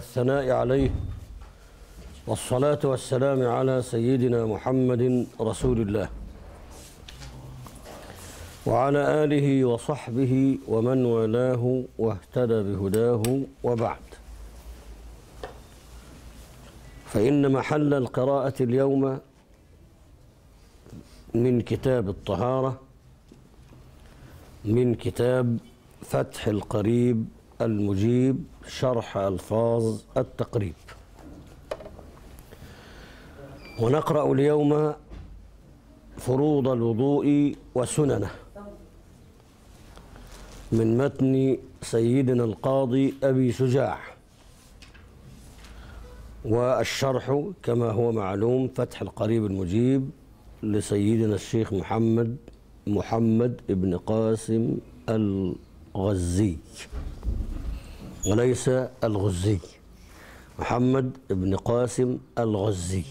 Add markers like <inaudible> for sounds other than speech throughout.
والثناء عليه والصلاة والسلام على سيدنا محمد رسول الله وعلى آله وصحبه ومن والاه واهتدى بهداه وبعد فإن محل القراءة اليوم من كتاب الطهارة من كتاب فتح القريب المجيب شرح ألفاظ التقريب ونقرأ اليوم فروض الوضوء وسننه من متن سيدنا القاضي أبي شجاع والشرح كما هو معلوم فتح القريب المجيب لسيدنا الشيخ محمد محمد ابن قاسم الغزي وليس الغزي محمد بن قاسم الغزي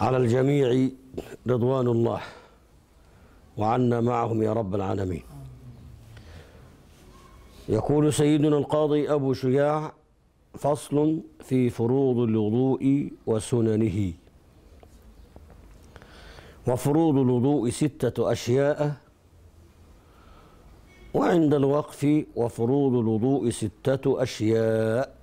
على الجميع رضوان الله وعنا معهم يا رب العالمين يقول سيدنا القاضي أبو شجاع فصل في فروض الوضوء وسننه وفروض الوضوء ستة أشياء وعند الوقف وفروض الوضوء ستة أشياء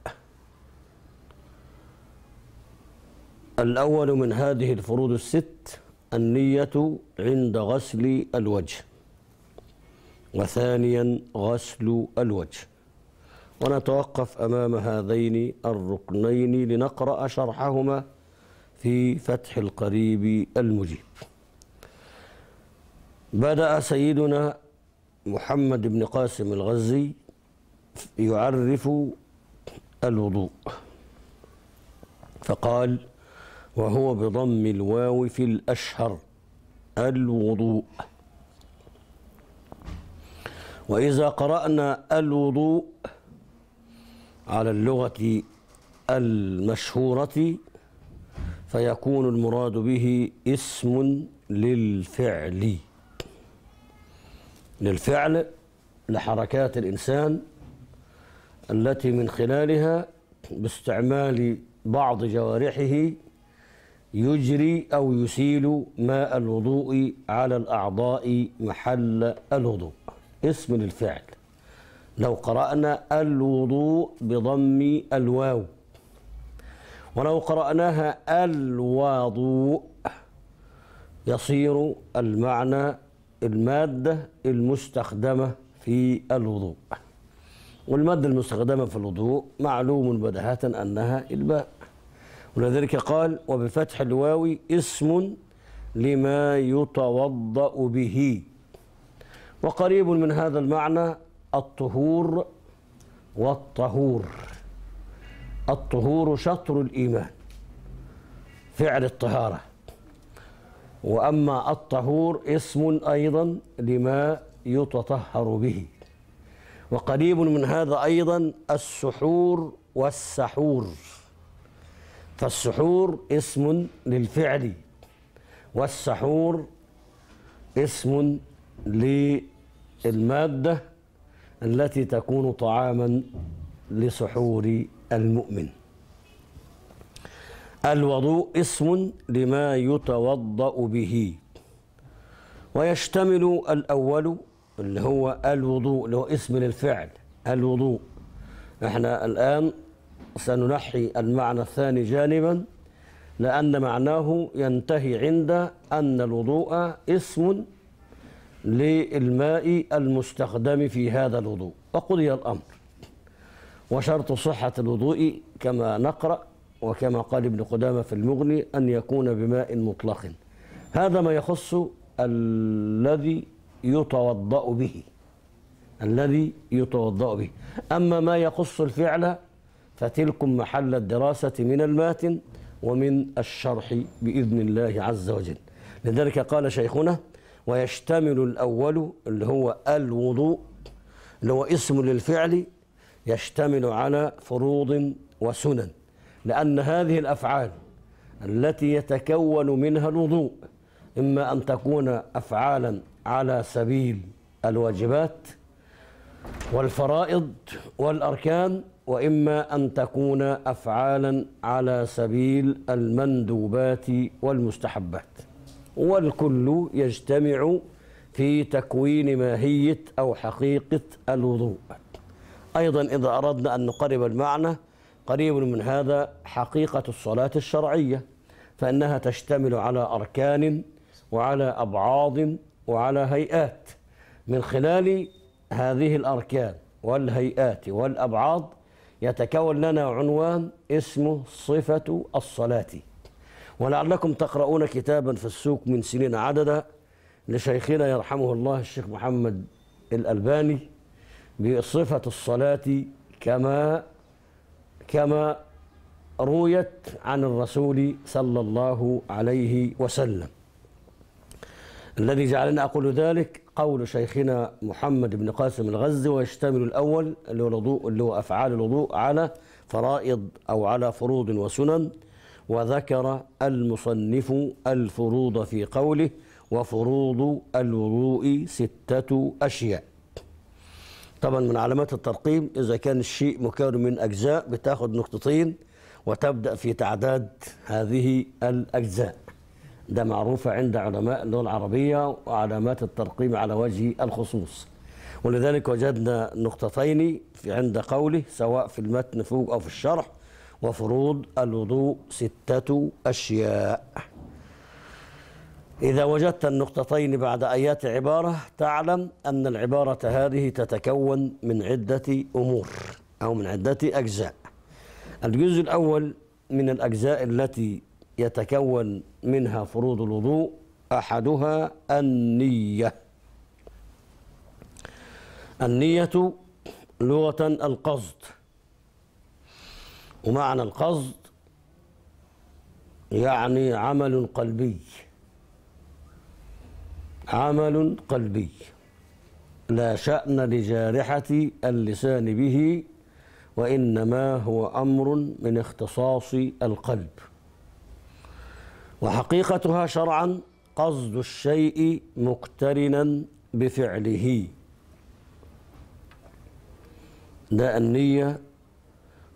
الأول من هذه الفروض الست النية عند غسل الوجه وثانيا غسل الوجه ونتوقف أمام هذين الركنين لنقرأ شرحهما في فتح القريب المجيب بدأ سيدنا محمد بن قاسم الغزي يعرف الوضوء فقال وهو بضم الواو في الأشهر الوضوء وإذا قرأنا الوضوء على اللغة المشهورة فيكون المراد به اسم للفعل للفعل لحركات الإنسان التي من خلالها باستعمال بعض جوارحه يجري أو يسيل ماء الوضوء على الأعضاء محل الوضوء اسم للفعل لو قرأنا الوضوء بضم الواو ولو قرأناها الوضوء يصير المعنى المادة المستخدمة في الوضوء والمادة المستخدمة في الوضوء معلوم بداهة أنها الماء ولذلك قال وبفتح الواو اسم لما يتوضأ به وقريب من هذا المعنى الطهور والطهور الطهور شطر الإيمان فعل الطهارة وأما الطهور اسم أيضا لما يتطهر به وقريب من هذا أيضا السحور والسحور فالسحور اسم للفعل والسحور اسم للمادة التي تكون طعاما لسحور المؤمن الوضوء اسم لما يتوضأ به ويشتمل الأول اللي هو الوضوء اللي هو اسم للفعل الوضوء احنا الآن سننحي المعنى الثاني جانبا لأن معناه ينتهي عند أن الوضوء اسم للماء المستخدم في هذا الوضوء وقضي الأمر وشرط صحة الوضوء كما نقرأ وكما قال ابن قدامة في المغني أن يكون بماء مطلق هذا ما يخص الذي يتوضأ به الذي يتوضأ به أما ما يخص الفعل فتلكم محل الدراسة من الماتن ومن الشرح بإذن الله عز وجل لذلك قال شيخنا ويشتمل الأول اللي هو الوضوء اللي هو اسم للفعل يشتمل على فروض وسنن لأن هذه الأفعال التي يتكون منها الوضوء إما أن تكون أفعالا على سبيل الواجبات والفرائض والأركان وإما أن تكون أفعالا على سبيل المندوبات والمستحبات والكل يجتمع في تكوين ماهية أو حقيقة الوضوء أيضا إذا أردنا أن نقرب المعنى قريب من هذا حقيقة الصلاة الشرعية فإنها تشتمل على أركان وعلى أبعاض وعلى هيئات من خلال هذه الأركان والهيئات والأبعاض يتكون لنا عنوان اسمه صفة الصلاة ولعلكم تقرؤون كتابا في السوق من سنين عددا لشيخنا يرحمه الله الشيخ محمد الألباني بصفة الصلاة كما كما رويت عن الرسول صلى الله عليه وسلم الذي جعلنا أقول ذلك قول شيخنا محمد بن قاسم الغزي ويشتمل الأول اللي هو الوضوء اللي هو أفعال الوضوء على فرائض أو على فروض وسنن وذكر المصنف الفروض في قوله وفروض الوضوء ستة أشياء طبعا من علامات الترقيم إذا كان الشيء مكون من أجزاء بتاخد نقطتين وتبدأ في تعداد هذه الأجزاء ده معروف عند علماء اللغة العربية وعلامات الترقيم على وجه الخصوص ولذلك وجدنا نقطتين في عند قوله سواء في المتن فوق أو في الشرح وفروض الوضوء ستة أشياء إذا وجدت النقطتين بعد آيات عبارة تعلم أن العبارة هذه تتكون من عدة أمور أو من عدة أجزاء الجزء الأول من الأجزاء التي يتكون منها فروض الوضوء أحدها النية النية لغة القصد ومعنى القصد يعني عمل قلبي عمل قلبي لا شأن لجارحة اللسان به وإنما هو أمر من اختصاص القلب وحقيقتها شرعا قصد الشيء مقترنا بفعله ده النية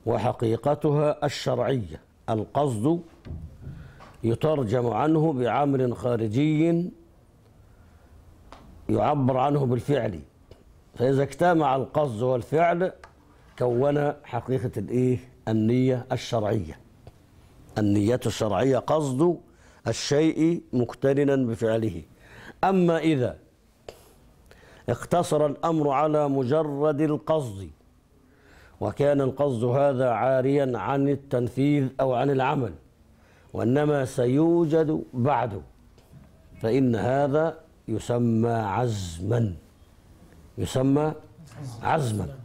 وحقيقتها الشرعية القصد يترجم عنه بعمل خارجي يعبر عنه بالفعل فإذا اجتمع القصد والفعل كون حقيقة الإيه؟ النية الشرعية النية الشرعية قصد الشيء مقترنا بفعله أما إذا اقتصر الأمر على مجرد القصد وكان القصد هذا عاريا عن التنفيذ أو عن العمل وإنما سيوجد بعده فإن هذا يسمى عزما يسمى عزما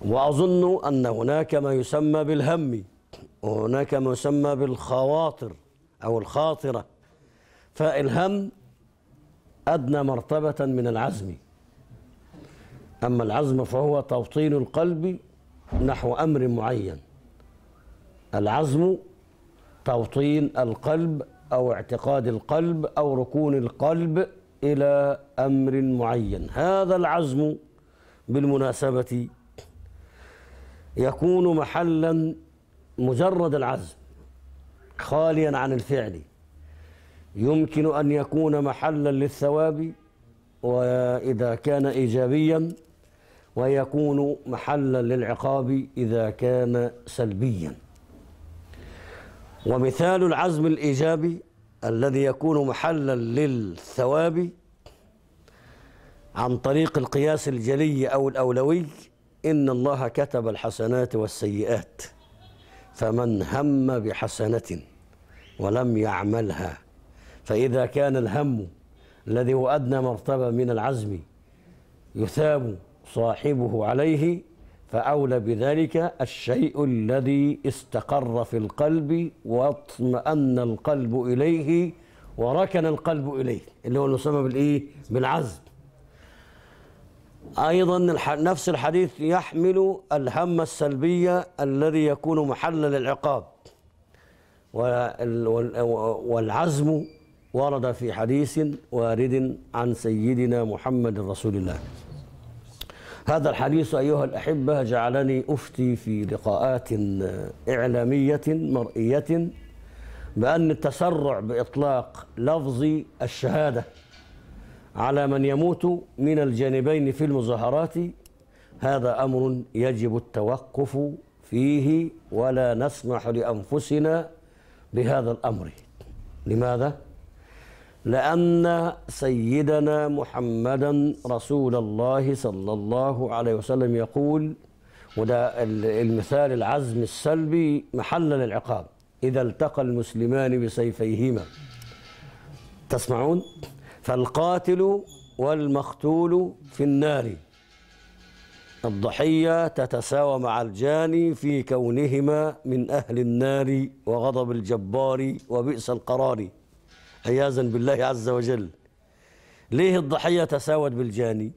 وأظن أن هناك ما يسمى بالهم وهناك ما يسمى بالخواطر أو الخاطرة فالهم أدنى مرتبة من العزم أما العزم فهو توطين القلب نحو أمر معين العزم توطين القلب أو اعتقاد القلب أو ركون القلب إلى أمر معين هذا العزم بالمناسبة يكون محلا مجرد العزم خاليا عن الفعل يمكن أن يكون محلا للثواب وإذا كان إيجابيا ويكون محلا للعقاب إذا كان سلبيا ومثال العزم الإيجابي الذي يكون محلا للثواب عن طريق القياس الجلي أو الأولوي إن الله كتب الحسنات والسيئات فمن هم بحسنة ولم يعملها فإذا كان الهم الذي هو أدنى مرتبة من العزم يثاب صاحبه عليه فأولى بذلك الشيء الذي استقر في القلب واطمأن القلب إليه وركن القلب إليه اللي هو يسمى بالإيه؟ بالعزم أيضا نفس الحديث يحمل الهم السلبية الذي يكون محل للعقاب والعزم ورد في حديث وارد عن سيدنا محمد رسول الله هذا الحديث أيها الأحبة جعلني أفتي في لقاءات إعلامية مرئية بأن التسرع بإطلاق لفظ الشهادة على من يموت من الجانبين في المظاهرات هذا أمر يجب التوقف فيه ولا نسمح لأنفسنا بهذا الأمر لماذا؟ لأن سيدنا محمدا رسول الله صلى الله عليه وسلم يقول وده المثال العزم السلبي محل للعقاب إذا التقى المسلمان بسيفيهما تسمعون فالقاتل والمقتول في النار الضحية تتساوى مع الجاني في كونهما من أهل النار وغضب الجبار وبئس القرار عياذا بالله عز وجل ليه الضحية تساوت بالجاني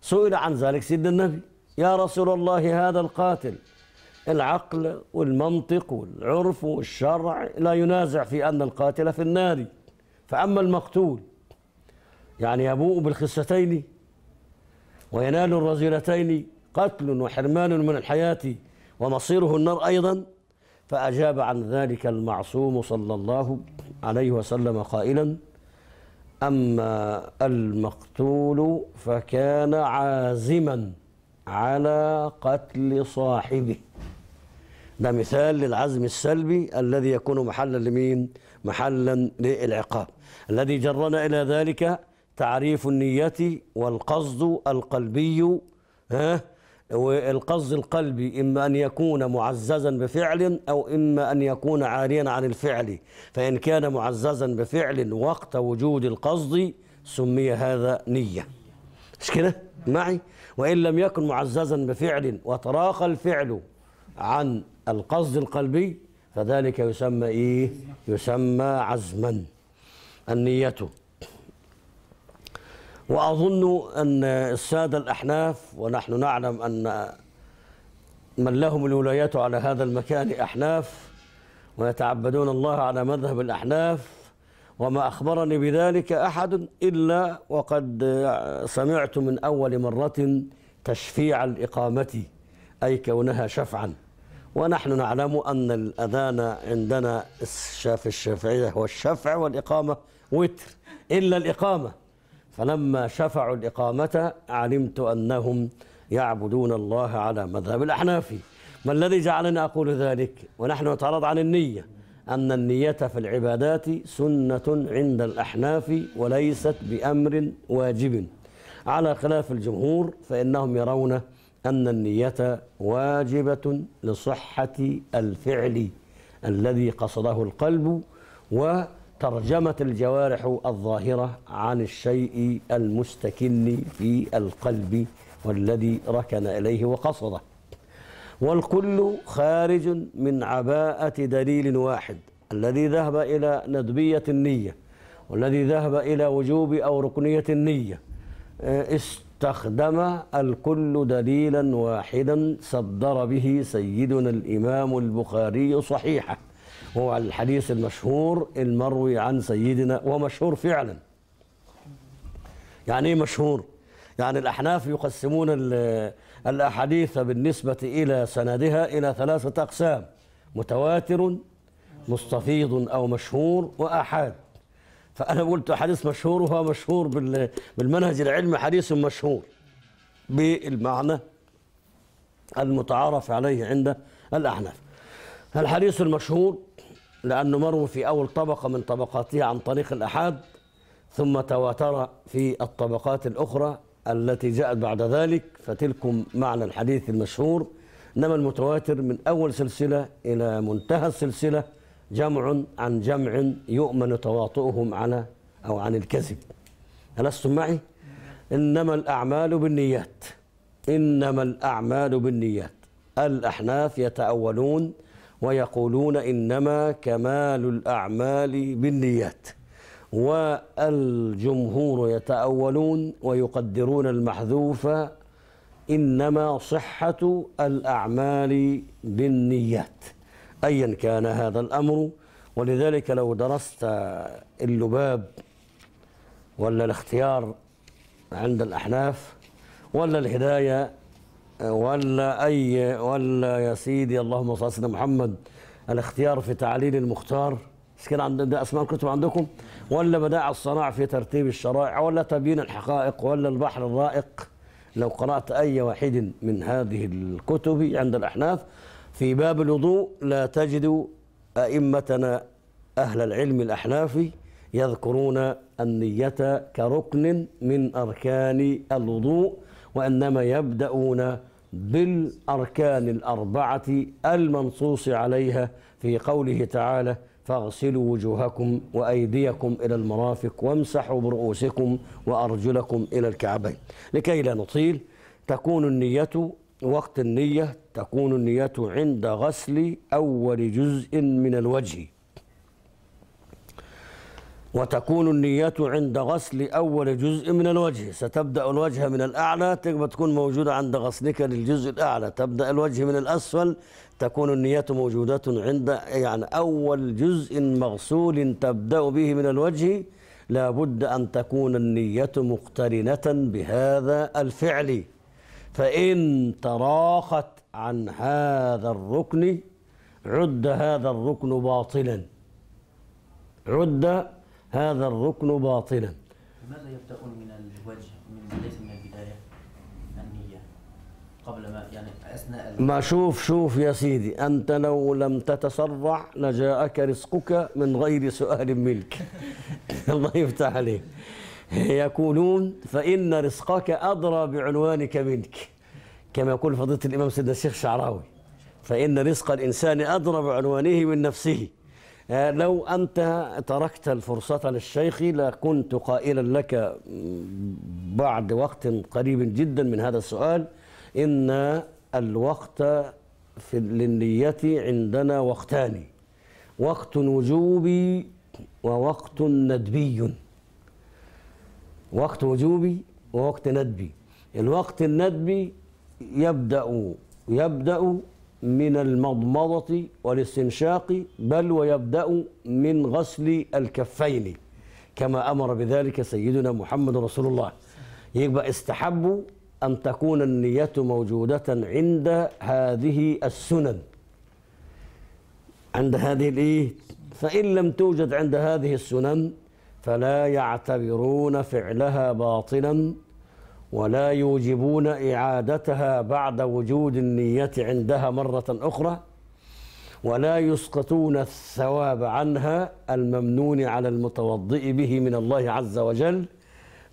سئل عن ذلك سيدنا النبي يا رسول الله هذا القاتل العقل والمنطق والعرف والشرع لا ينازع في أن القاتل في النار فأما المقتول يعني يبوء بالخستين وينال الرذيلتين قتل وحرمان من الحياة ومصيره النار أيضا فأجاب عن ذلك المعصوم صلى الله عليه وسلم قائلا أما المقتول فكان عازما على قتل صاحبه ده مثال للعزم السلبي الذي يكون محلا لمين؟ محلا للعقاب الذي جرنا إلى ذلك تعريف النية والقصد القلبي ها والقصد القلبي إما أن يكون معززا بفعل أو إما أن يكون عاريا عن الفعل فإن كان معززا بفعل وقت وجود القصد سمي هذا نية مش كده معي وإن لم يكن معززا بفعل وتراخى الفعل عن القصد القلبي فذلك يسمى إيه يسمى عزما النية وأظن أن السادة الأحناف ونحن نعلم أن من لهم الولايات على هذا المكان أحناف ويتعبدون الله على مذهب الأحناف وما أخبرني بذلك أحد إلا وقد سمعت من أول مرة تشفيع الإقامة أي كونها شفعا ونحن نعلم أن الأذان عندنا في الشافعية هو الشفع والإقامة وتر إلا الإقامة فلما شفعوا الإقامة علمت أنهم يعبدون الله على مذهب الأحناف ما الذي جعلني أقول ذلك ونحن نتعرض عن النية أن النية في العبادات سنة عند الأحناف وليست بأمر واجب على خلاف الجمهور فإنهم يرون أن النية واجبة لصحة الفعل الذي قصده القلب و ترجمة الجوارح الظاهرة عن الشيء المستكن في القلب والذي ركن إليه وقصده والكل خارج من عباءة دليل واحد الذي ذهب إلى ندبية النية والذي ذهب إلى وجوب أو ركنية النية استخدم الكل دليلا واحدا صدر به سيدنا الإمام البخاري صحيحه هو الحديث المشهور المروي عن سيدنا ومشهور فعلا يعني ايه مشهور يعني الأحناف يقسمون الأحاديث بالنسبة إلى سندها إلى ثلاثة أقسام متواتر مستفيض أو مشهور وأحاد فأنا قلت حديث مشهور وهو مشهور بالمنهج العلمي حديث مشهور بالمعنى المتعارف عليه عند الأحناف الحديث المشهور لأنه مروا في أول طبقة من طبقاته عن طريق الأحاد ثم تواتر في الطبقات الأخرى التي جاءت بعد ذلك فتلكم معنى الحديث المشهور إنما المتواتر من أول سلسلة إلى منتهى السلسلة جمع عن جمع يؤمن تواطؤهم على أو عن الكذب ألستم معي؟ إنما الأعمال بالنيات إنما الأعمال بالنيات الأحناف يتأولون ويقولون إنما كمال الأعمال بالنيات والجمهور يتأولون ويقدرون المحذوف إنما صحة الأعمال بالنيات أيا كان هذا الأمر ولذلك لو درست اللباب ولا الاختيار عند الأحناف ولا الهداية ولا أي ولا يا سيدي اللهم صل على سيدنا محمد الاختيار في تعليل المختار مش كده عند ده اسماء الكتب عندكم ولا بداع الصناع في ترتيب الشرائع ولا تبيين الحقائق ولا البحر الرائق لو قرأت أي واحد من هذه الكتب عند الأحناف في باب الوضوء لا تجد أئمتنا أهل العلم الأحنافي يذكرون النية كركن من أركان الوضوء وإنما يبدأون بالأركان الأربعة المنصوص عليها في قوله تعالى فاغسلوا وجوهكم وأيديكم إلى المرافق وامسحوا برؤوسكم وأرجلكم إلى الكعبين لكي لا نطيل تكون النية وقت النية تكون النية عند غسل أول جزء من الوجه وتكون النية عند غسل أول جزء من الوجه ستبدأ الوجه من الأعلى تكون موجودة عند غسلك للجزء الأعلى تبدأ الوجه من الأسفل تكون النية موجودة عند يعني أول جزء مغسول تبدأ به من الوجه لابد أن تكون النية مقترنة بهذا الفعل فإن تراخت عن هذا الركن عد هذا الركن باطلا عد هذا الركن باطلا لماذا يبدأون من الوجه من ليس من البداية النية قبل ما يعني أثناء ما شوف شوف يا سيدي أنت لو لم تتسرع لجاءك رزقك من غير سؤال منك <laughs> الله يفتح عليك يقولون فإن رزقك أدرى بعنوانك منك كما يقول فضيلة الإمام سيدنا الشيخ شعراوي فإن رزق الإنسان أدرى بعنوانه من نفسه آه، لو أنت تركت الفرصة للشيخ لكنت قائلا لك بعد وقت قريب جدا من هذا السؤال إن الوقت في للنية عندنا وقتان وقت وجوبي ووقت ندبي وقت وجوبي ووقت ندبي الوقت الندبي يبدأ يبدأ من المضمضة والاستنشاق بل ويبدأ من غسل الكفين كما أمر بذلك سيدنا محمد رسول الله يبقى استحب أن تكون النية موجودة عند هذه السنن عند هذه الإيه فإن لم توجد عند هذه السنن فلا يعتبرون فعلها باطلا ولا يوجبون إعادتها بعد وجود النية عندها مرة أخرى ولا يسقطون الثواب عنها الممنون على المتوضئ به من الله عز وجل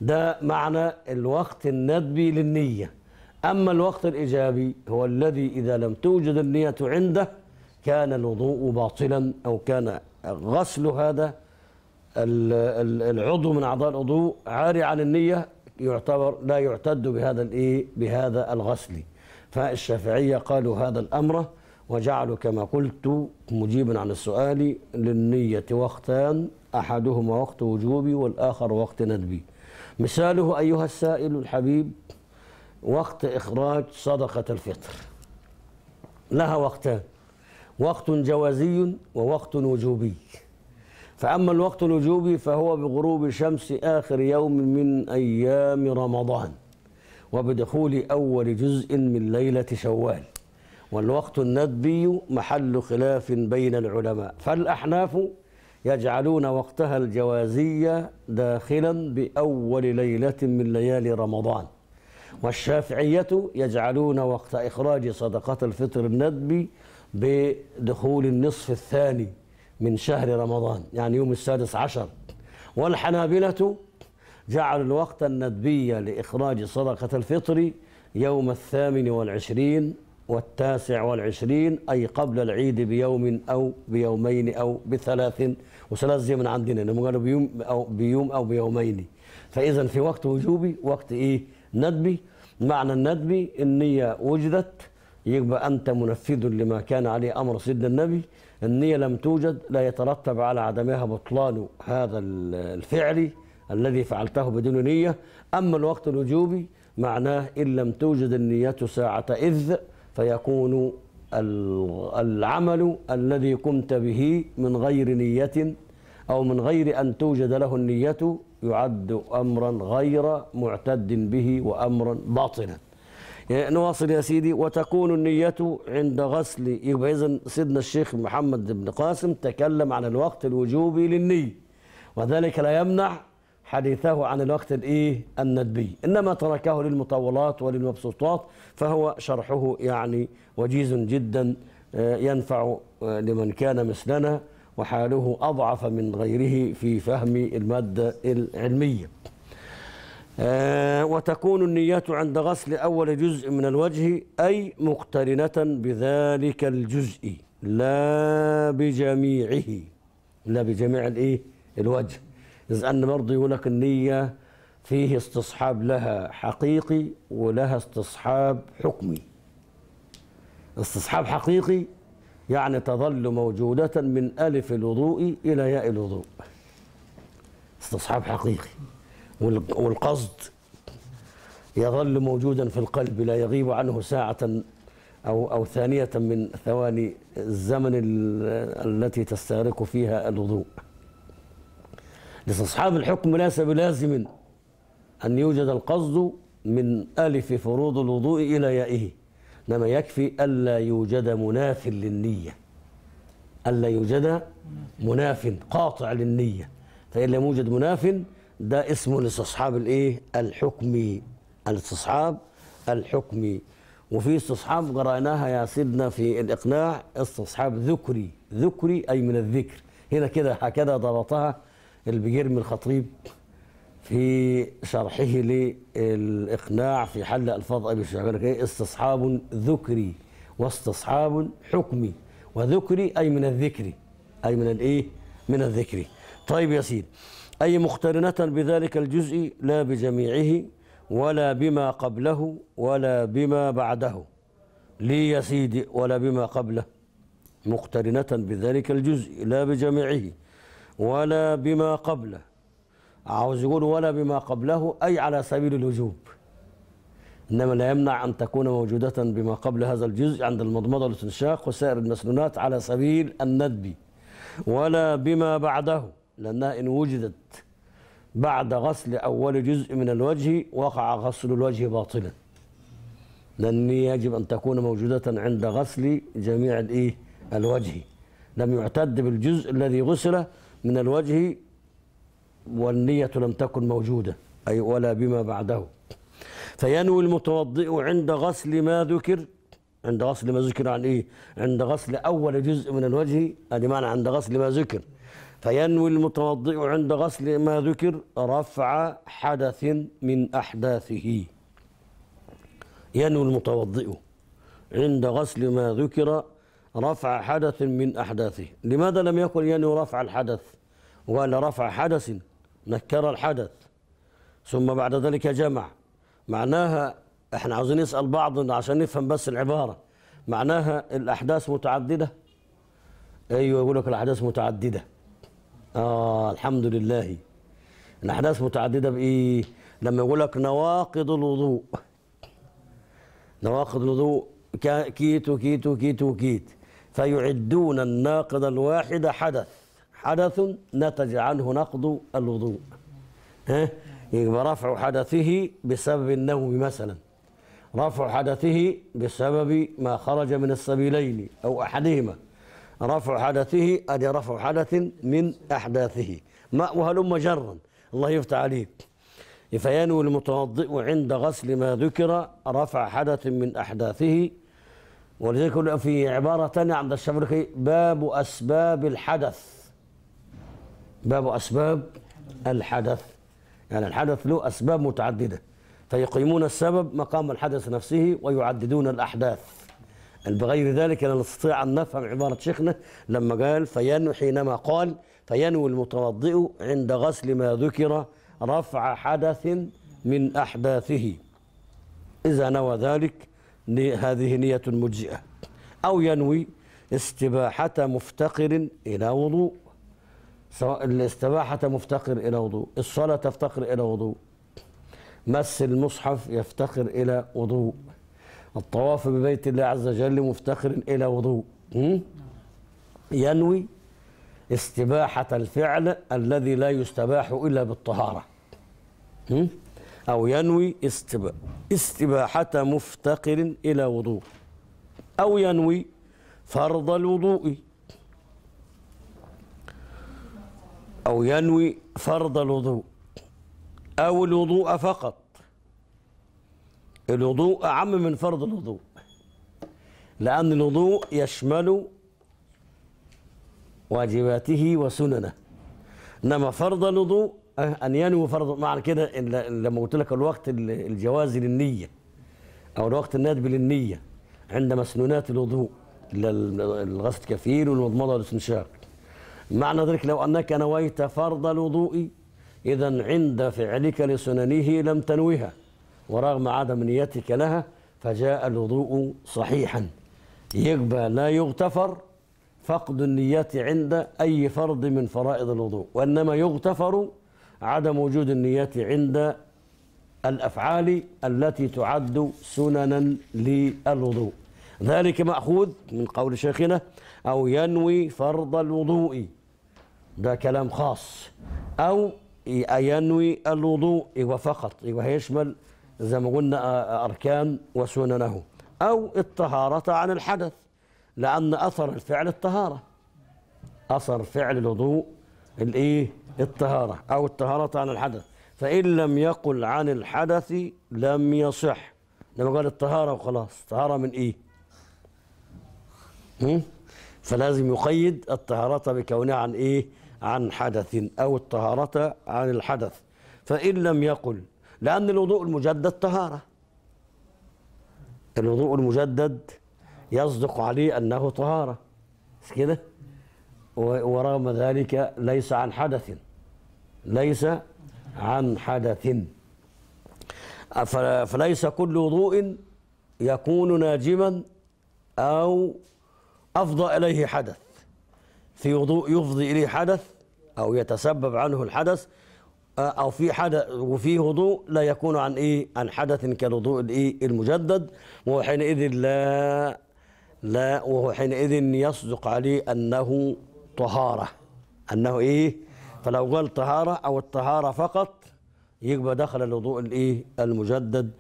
ده معنى الوقت الندبي للنية أما الوقت الإيجابي هو الذي إذا لم توجد النية عنده كان الوضوء باطلا أو كان غسل هذا العضو من أعضاء الوضوء عاري عن النية يعتبر لا يعتد بهذا الايه بهذا الغسل فالشافعيه قالوا هذا الامر وجعلوا كما قلت مجيبا عن السؤال للنيه وقتان احدهما وقت وجوبي والاخر وقت ندبي مثاله ايها السائل الحبيب وقت اخراج صدقه الفطر لها وقتان وقت جوازي ووقت وجوبي فأما الوقت الوجوبي فهو بغروب شمس آخر يوم من أيام رمضان وبدخول أول جزء من ليلة شوال والوقت الندبي محل خلاف بين العلماء فالأحناف يجعلون وقتها الجوازية داخلا بأول ليلة من ليالي رمضان والشافعية يجعلون وقت إخراج صدقة الفطر الندبي بدخول النصف الثاني من شهر رمضان يعني يوم السادس عشر والحنابلة جعلوا الوقت الندبي لإخراج صدقة الفطر يوم الثامن والعشرين والتاسع والعشرين أي قبل العيد بيوم أو بيومين أو بثلاث وثلاث زي من عندنا قالوا بيوم أو بيوم أو بيومين فإذا في وقت وجوبي وقت إيه ندبي معنى الندبي النية وجدت يبقى أنت منفذ لما كان عليه أمر سيدنا النبي النية لم توجد لا يترتب على عدمها بطلان هذا الفعل الذي فعلته بدون نية أما الوقت الوجوبي معناه إن لم توجد النية ساعة إذ فيكون العمل الذي قمت به من غير نية أو من غير أن توجد له النية يعد أمرا غير معتد به وأمرا باطنا نواصل يعني يا سيدي وتكون النية عند غسل يبقى إذا سيدنا الشيخ محمد بن قاسم تكلم عن الوقت الوجوبي للنية وذلك لا يمنع حديثه عن الوقت الايه الندبي انما تركه للمطولات وللمبسوطات فهو شرحه يعني وجيز جدا آه، ينفع آه، لمن كان مثلنا وحاله اضعف من غيره في فهم الماده العلميه آه، وتكون النية عند غسل أول جزء من الوجه أي مقترنة بذلك الجزء لا بجميعه لا بجميع الإيه؟ الوجه إذ أن برضه يقول لك النية فيه استصحاب لها حقيقي ولها استصحاب حكمي استصحاب حقيقي يعني تظل موجودة من ألف الوضوء إلى ياء الوضوء استصحاب حقيقي والقصد يظل موجودا في القلب لا يغيب عنه ساعة أو أو ثانية من ثواني الزمن التي تستغرق فيها الوضوء لأصحاب الحكم ليس بلازم أن يوجد القصد من ألف فروض الوضوء إلى يائه إنما يكفي ألا يوجد مناف للنية ألا يوجد مناف قاطع للنية فإن لم يوجد مناف ده اسمه الاستصحاب الايه الحكمي الاستصحاب الحكمي وفي استصحاب قرأناها يا سيدنا في الإقناع استصحاب ذكري ذكري أي من الذكر هنا كده هكذا ضبطها البجرم الخطيب في شرحه للإقناع في حل ألفاظ أبي الشعبان إيه استصحاب ذكري واستصحاب حكمي وذكري أي من الذكر أي من الإيه من الذكر طيب يا سيدي أي مقترنة بذلك الجزء لا بجميعه ولا بما قبله ولا بما بعده لي يا سيدي ولا بما قبله مقترنة بذلك الجزء لا بجميعه ولا بما قبله عاوز يقول ولا بما قبله أي على سبيل الوجوب إنما لا يمنع أن تكون موجودة بما قبل هذا الجزء عند المضمضة والاستنشاق وسائر المسنونات على سبيل الندب ولا بما بعده لأنها إن وجدت بعد غسل أول جزء من الوجه وقع غسل الوجه باطلا لأن يجب أن تكون موجودة عند غسل جميع الإيه الوجه لم يعتد بالجزء الذي غسل من الوجه والنية لم تكن موجودة أي ولا بما بعده فينوي المتوضئ عند غسل ما ذكر عند غسل ما ذكر عن يعني إيه عند غسل أول جزء من الوجه هذه يعني معنى عند غسل ما ذكر فينوي المتوضئ عند غسل ما ذكر رفع حدث من أحداثه ينوي المتوضئ عند غسل ما ذكر رفع حدث من أحداثه لماذا لم يقل ينوي رفع الحدث وقال رفع حدث نكر الحدث ثم بعد ذلك جمع معناها احنا عاوزين نسأل بعض عشان نفهم بس العبارة معناها الأحداث متعددة أيوه يقول لك الأحداث متعددة آه الحمد لله الأحداث متعددة بإيه؟ لما يقول لك نواقض الوضوء نواقض الوضوء كيت وكيت وكيت وكيت فيعدون الناقض الواحد حدث حدث نتج عنه نقض الوضوء ها يعني يبقى رفع حدثه بسبب النوم مثلا رفع حدثه بسبب ما خرج من السبيلين أو أحدهما رفع حدثه أدي رفع حدث من أحداثه ماء وهلم جرا الله يفتح عليك فينوي المتوضئ عند غسل ما ذكر رفع حدث من أحداثه ولذلك في عبارة ثانية عند الشبركي باب أسباب الحدث باب أسباب الحدث يعني الحدث له أسباب متعددة فيقيمون السبب مقام الحدث نفسه ويعددون الأحداث بغير ذلك لا نستطيع أن نفهم عبارة شيخنا لما قال فينو حينما قال فينوي المتوضئ عند غسل ما ذكر رفع حدث من أحداثه إذا نوى ذلك هذه نية مجزئة أو ينوي استباحة مفتقر إلى وضوء سواء الاستباحة مفتقر إلى وضوء الصلاة تفتقر إلى وضوء مس المصحف يفتقر إلى وضوء الطواف ببيت الله عز وجل مفتقر إلى وضوء ينوي استباحة الفعل الذي لا يستباح إلا بالطهارة أو ينوي استباحة مفتقر إلى وضوء أو ينوي فرض الوضوء أو ينوي فرض الوضوء أو الوضوء فقط الوضوء أعم من فرض الوضوء لأن الوضوء يشمل واجباته وسننه إنما فرض الوضوء أه، أن ينوي فرض معنى كده لما قلت لك الوقت الجوازي للنية أو الوقت الندب للنية عند مسنونات الوضوء الغسل كفيل والمضمضة والاستنشاق معنى ذلك لو أنك نويت فرض الوضوء إذا عند فعلك لسننه لم تنويها ورغم عدم نيتك لها فجاء الوضوء صحيحا يبقى لا يغتفر فقد النية عند أي فرض من فرائض الوضوء وإنما يغتفر عدم وجود النية عند الأفعال التي تعد سننا للوضوء ذلك مأخوذ من قول شيخنا أو ينوي فرض الوضوء ده كلام خاص أو ينوي الوضوء إيه وفقط إيه وهيشمل زي ما قلنا أركان وسننه أو الطهارة عن الحدث لأن أثر الفعل الطهارة أثر فعل الوضوء الإيه الطهارة أو الطهارة عن الحدث فإن لم يقل عن الحدث لم يصح لما قال الطهارة وخلاص طهارة من إيه فلازم يقيد الطهارة بكونها عن إيه عن حدث أو الطهارة عن الحدث فإن لم يقل لأن الوضوء المجدد طهارة الوضوء المجدد يصدق عليه أنه طهارة مش كده ورغم ذلك ليس عن حدث ليس عن حدث فليس كل وضوء يكون ناجما أو أفضى إليه حدث في وضوء يفضي إليه حدث أو يتسبب عنه الحدث آه، او في حدث وفي وضوء لا يكون عن ايه عن حدث كالوضوء الايه المجدد وهو حينئذ لا لا وهو حينئذ يصدق عليه انه طهاره انه ايه فلو قال طهاره او الطهاره فقط يبقى دخل الوضوء الايه المجدد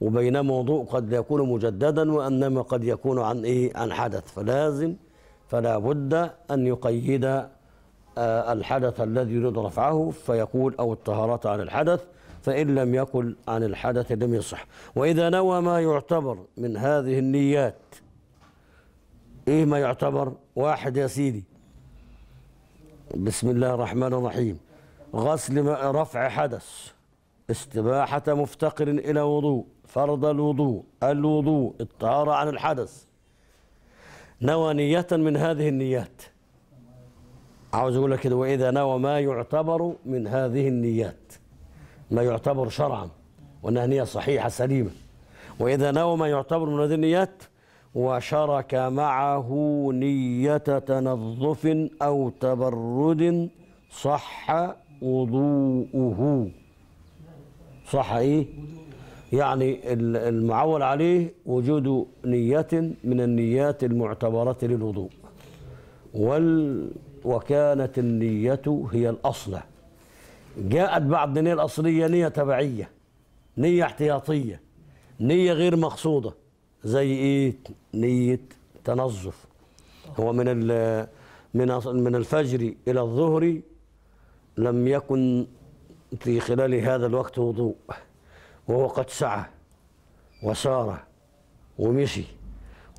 وبينما وضوء قد يكون مجددا وانما قد يكون عن ايه عن حدث فلازم فلا بد ان يقيد آه، الحدث الذي يريد رفعه فيقول أو الطهارات عن الحدث فإن لم يقل عن الحدث لم يصح وإذا نوى ما يعتبر من هذه النيات إيه ما يعتبر واحد يا سيدي بسم الله الرحمن الرحيم غسل رفع حدث استباحة مفتقر إلى وضوء فرض الوضوء الوضوء الطهارة عن الحدث نوى نية من هذه النيات عاوز اقول لك كده واذا نوى ما يعتبر من هذه النيات ما يعتبر شرعا وانها نيه صحيحه سليمه واذا نوى ما يعتبر من هذه النيات وشرك معه نيه تنظف او تبرد صح وضوءه صح ايه يعني المعول عليه وجود نيه من النيات المعتبره للوضوء وال وكانت النية هي الأصل جاءت بعد النية الأصلية نية تبعية نية احتياطية نية غير مقصودة زي إيه نية تنظف هو من من من الفجر إلى الظهر لم يكن في خلال هذا الوقت وضوء وهو قد سعى وسار ومشي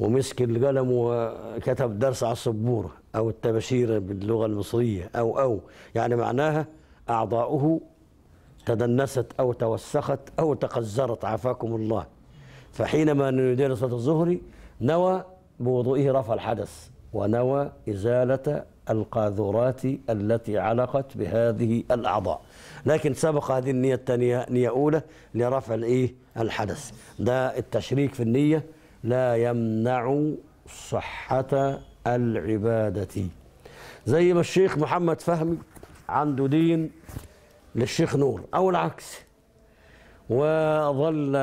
ومسك القلم وكتب درس على السبورة أو التبشير باللغة المصرية أو أو يعني معناها أعضاؤه تدنست أو توسخت أو تقزرت عافاكم الله فحينما ندير صلاة الظهر نوى بوضوئه رفع الحدث ونوى إزالة القاذورات التي علقت بهذه الأعضاء لكن سبق هذه النية الثانية نية أولى لرفع الإيه الحدث ده التشريك في النية لا يمنع صحة العبادة زي ما الشيخ محمد فهمي عنده دين للشيخ نور أو العكس وظل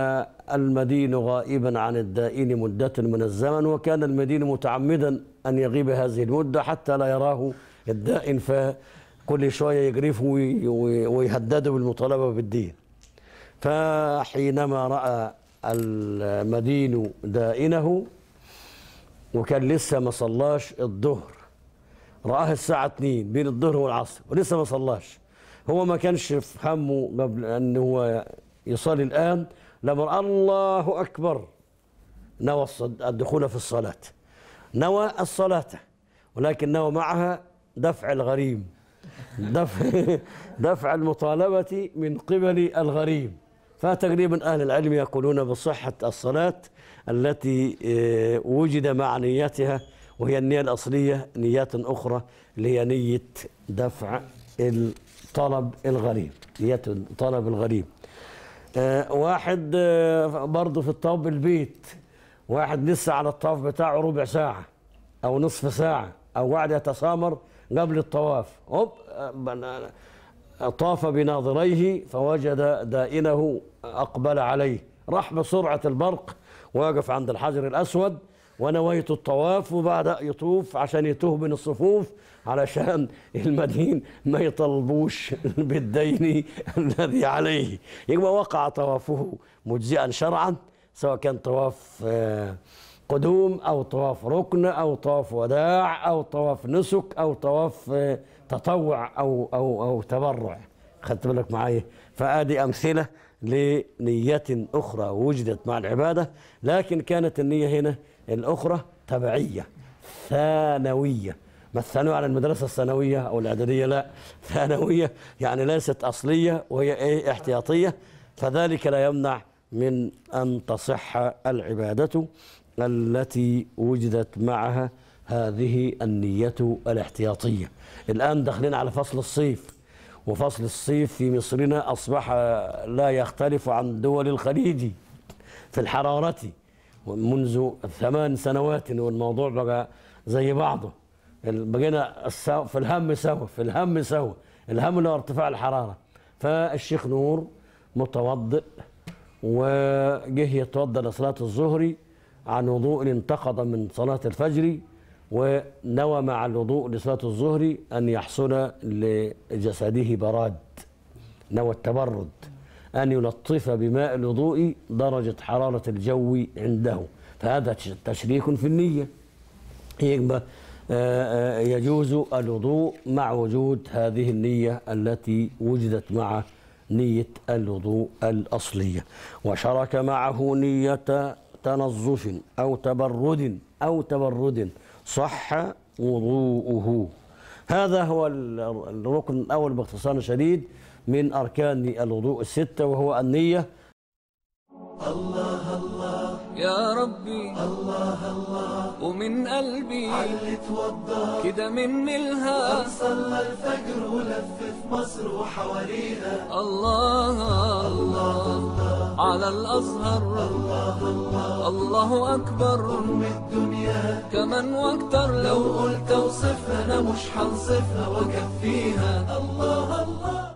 المدين غائبا عن الدائن مدة من الزمن وكان المدين متعمدا أن يغيب هذه المدة حتى لا يراه الدائن فكل شوية يجرفه ويهدده بالمطالبة بالدين فحينما رأى المدين دائنه وكان لسه ما صلاش الظهر راه الساعة 2 بين الظهر والعصر ولسه ما صلاش هو ما كانش في همه قبل ان هو يصلي الان لما الله اكبر نوى الدخول في الصلاة نوى الصلاة ولكن نوى معها دفع الغريم دفع <laughs> دفع المطالبة من قبل الغريم فتقريبا أهل العلم يقولون بصحة الصلاة التي آه، وجد مع نيتها وهي النية الأصلية نيات أخرى اللي هي نية دفع الطلب الغريب نية الطلب الغريب آه، واحد آه، برضه في الطواف البيت واحد لسه على الطواف بتاعه ربع ساعة أو نصف ساعة أو قاعد يتسامر قبل الطواف هوب طاف بناظريه فوجد دائنه أقبل عليه راح بسرعة البرق واقف عند الحجر الأسود ونويت الطواف وبعد يطوف عشان يتوه من الصفوف علشان المدين ما يطلبوش <laughs> بالدين الذي عليه يبقى وقع طوافه مجزئا شرعا سواء كان طواف آه قدوم أو طواف ركن أو طواف وداع أو طواف نسك أو طواف آه، تطوع أو أو أو تبرع خدت بالك معايا فآدي أمثلة لنية أخرى وجدت مع العبادة لكن كانت النية هنا الأخرى تبعية ثانوية ما الثانويه على المدرسة الثانوية أو الإعدادية لا ثانوية يعني ليست أصلية وهي إيه احتياطية فذلك لا يمنع من أن تصح العبادة التي وجدت معها هذه النية الاحتياطية الآن داخلين على فصل الصيف وفصل الصيف في مصرنا أصبح لا يختلف عن دول الخليج في الحرارة منذ ثمان سنوات والموضوع بقى زي بعضه بقينا في الهم سوا في الهم سوا الهم اللي هو ارتفاع الحرارة فالشيخ نور متوضئ وجه يتوضأ لصلاة الظهر عن وضوء انتقض من صلاة الفجر ونوى مع الوضوء لصلاة الظهر أن يحصل لجسده براد نوى التبرد أن يلطف بماء الوضوء درجة حرارة الجو عنده فهذا تشريك في النية آه، آه، يجوز الوضوء مع وجود هذه النية التي وجدت مع نية الوضوء الأصلية وشرك معه نية تنظف أو تبرد أو تبرد صح وضوءه هذا هو الركن الأول باختصار شديد من أركان الوضوء الستة وهو النية الله الله يا ربي الله الله ومن قلبي علي اتوضى كده من ملها صلى الفجر ولف في مصر وحواليها الله الله, الله على الأزهر الله أكبر الدنيا كمن واكتر لو قلت أنا مش حنصفها وكفيها الله الله